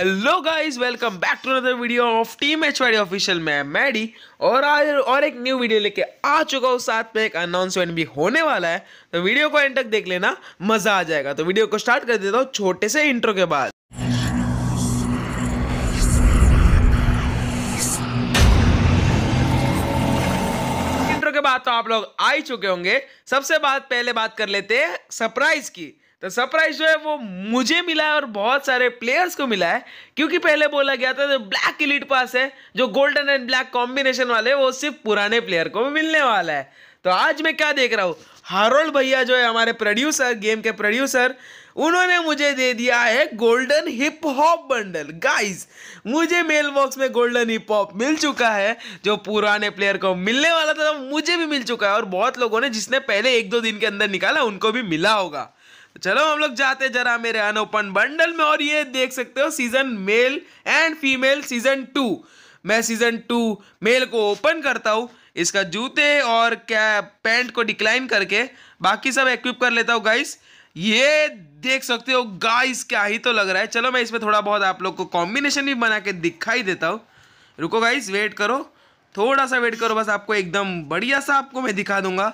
hello guys welcome back to another video of team H Y official मैं Maddy और आज और एक न्यू वीडियो लेके आ चुका हूँ साथ में एक अनाउंसमेंट भी होने वाला है तो वीडियो को एंड तक देख लेना मज़ा आ जाएगा तो वीडियो को स्टार्ट कर देता हूँ छोटे से इंट्रो के बाद इंट्रो के बाद तो आप लोग आ ही चुके होंगे सबसे बात पहले बात कर लेते हैं सरप्राइज की तो सरप्राइज जो है वो मुझे मिला है और बहुत सारे प्लेयर्स को मिला है क्योंकि पहले बोला गया था जो ब्लैक इलीट पास है जो गोल्डन एंड ब्लैक कॉम्बिनेशन वाले वो सिर्फ पुराने प्लेयर को मिलने वाला है तो आज मैं क्या देख रहा हूँ हारोल भैया जो है हमारे प्रोड्यूसर गेम के प्रोड्यूसर उन्होंने मुझे दे दिया है golden hip hop bundle guys मुझे मेल बॉक्स में गोल्डन हिप हॉप मिल चुका है जो पुराने प्लेयर को मिलने वाला था तो मुझे भी मिल चुका है और बहुत लोगों ने जिसने पहले एक दो दिन के अंदर निकाला उनको भी मिला होगा चलो हम लोग जाते जरा मेरे अनोपन बंडल में और ये देख सकते हो season male and female season two मैं सीजन टू मेल को ओपन करता हूँ इसका जूते और क्या पैंट को डिक्लाइन करके बाकी सब एक्विप कर लेता हूँ गाइस ये देख सकते हो गाइस क्या ही तो लग रहा है चलो मैं इसमें थोड़ा बहुत आप लोग को कॉम्बिनेशन भी बना के दिखाई देता हूँ रुको गाइस वेट करो थोड़ा सा वेट करो बस आपको एकदम बढ़िया सा आपको मैं दिखा दूंगा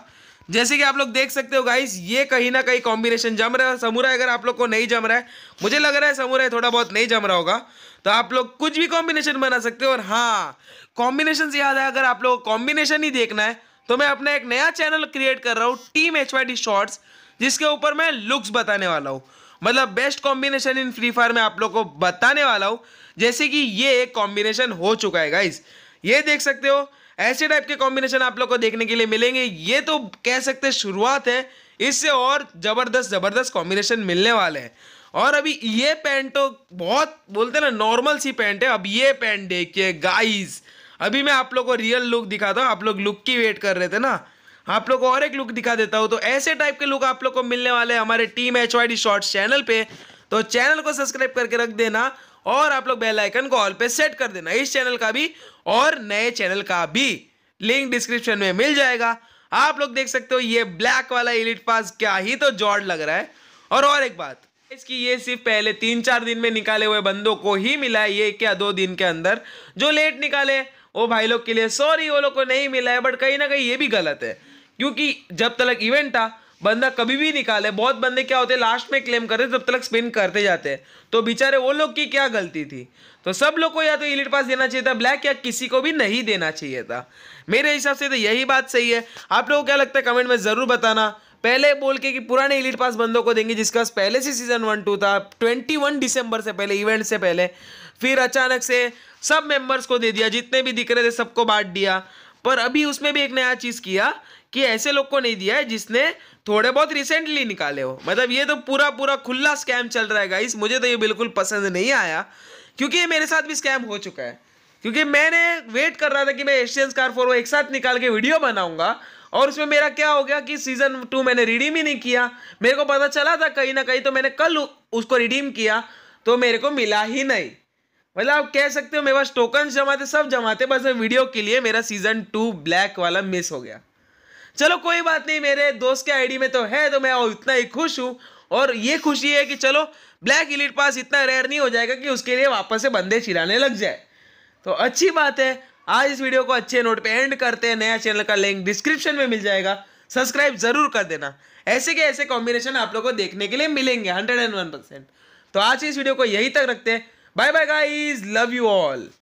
जैसे कि आप लोग देख सकते हो गाइस ये कहीं ना कहीं कॉम्बिनेशन जम रहा है समूरा अगर आप लोग को नहीं जम रहा है मुझे लग रहा है समूरा थोड़ा बहुत नहीं जम रहा होगा तो आप लोग कुछ भी कॉम्बिनेशन बना सकते हो और हाँ कॉम्बिनेशन से याद है अगर आप लोग कॉम्बिनेशन ही देखना है तो मैं अपना एक नया चैनल क्रिएट कर रहा हूँ टीम एच वाई शॉर्ट्स जिसके ऊपर मैं लुक्स बताने वाला हूँ मतलब best combination in Free Fire में आप लोग को बताने वाला हूँ जैसे कि ये एक कॉम्बिनेशन हो चुका है गाइस ये देख सकते हो ऐसे टाइप के कॉम्बिनेशन आप लोग को देखने के लिए मिलेंगे ये तो कह सकते हैं शुरुआत है इससे और ज़बरदस्त ज़बरदस्त कॉम्बिनेशन मिलने वाले हैं और अभी ये पैंट तो बहुत बोलते ना नॉर्मल सी पैंट है अब ये पैंट देखिए गाइज अभी मैं आप लोग को रियल लुक दिखाता हूँ आप लोग लुक की वेट कर रहे थे ना आप लोग को और एक लुक दिखा देता हूँ तो ऐसे टाइप के लुक आप लोग को मिलने वाले हैं हमारे team H Y D shorts channel पे तो चैनल को सब्सक्राइब करके रख देना और आप लोग बेल आइकन को ऑल पे सेट कर देना इस चैनल का भी और नए चैनल का भी लिंक डिस्क्रिप्शन में मिल जाएगा आप लोग देख सकते हो ये ब्लैक वाला इलिट पास क्या ही तो जॉर्ड लग रहा है और और एक बात इसकी ये सिर्फ पहले तीन चार दिन में निकाले हुए बंदों को ही मिला है ये क्या दो दिन के अंदर जो लेट निकाले वो भाई लोग के लिए सॉरी वो लोग को नहीं मिला है बट कहीं ना कहीं ये भी गलत है क्योंकि जब तक इवेंट था बंदा कभी भी निकाले बहुत बंदे क्या होते हैं लास्ट में क्लेम करते तब तक स्पिन करते जाते हैं तो बेचारे वो लोग की क्या गलती थी तो सब लोग को या तो इलिट पास देना चाहिए था ब्लैक या किसी को भी नहीं देना चाहिए था मेरे हिसाब से तो यही बात सही है आप लोगों को क्या लगता है कमेंट में ज़रूर बताना पहले बोल के कि पुराने इलीट पास बंदों को देंगे जिसका पहले से सीजन वन टू था ट्वेंटी वन दिसंबर से पहले इवेंट से पहले फिर अचानक से सब मेंबर्स को दे दिया जितने भी दिख रहे थे सबको बांट दिया पर अभी उसमें भी एक नया चीज़ किया कि ऐसे लोग को नहीं दिया है जिसने थोड़े बहुत रिसेंटली निकाले हो मतलब ये तो पूरा पूरा खुला स्कैम चल रहा है गाइस मुझे तो ये बिल्कुल पसंद नहीं आया क्योंकि ये मेरे साथ भी स्कैम हो चुका है क्योंकि मैंने वेट कर रहा था कि मैं एशियंस कार फोर एक साथ निकाल के वीडियो बनाऊंगा और उसमें मेरा क्या हो गया कि सीज़न टू मैंने रिडीम ही नहीं किया मेरे को पता चला था कहीं ना कहीं तो मैंने कल उसको रिडीम किया तो मेरे को मिला ही नहीं मतलब आप कह सकते हो मेरे पास टोकन जमा थे सब जमा थे बस वीडियो के लिए मेरा सीज़न टू ब्लैक वाला मिस हो गया चलो कोई बात नहीं मेरे दोस्त के आईडी में तो है तो मैं इतना ही खुश हूँ और ये खुशी है कि चलो ब्लैक इलीट पास इतना रेयर नहीं हो जाएगा कि उसके लिए वापस से बंदे चिराने लग जाए तो अच्छी बात है आज इस वीडियो को अच्छे नोट पे एंड करते हैं नया चैनल का लिंक डिस्क्रिप्शन में मिल जाएगा सब्सक्राइब जरूर कर देना ऐसे के ऐसे कॉम्बिनेशन आप लोग को देखने के लिए मिलेंगे हंड्रेड एंड वन परसेंट तो आज इस वीडियो को यही तक रखते हैं bye bye guys love you all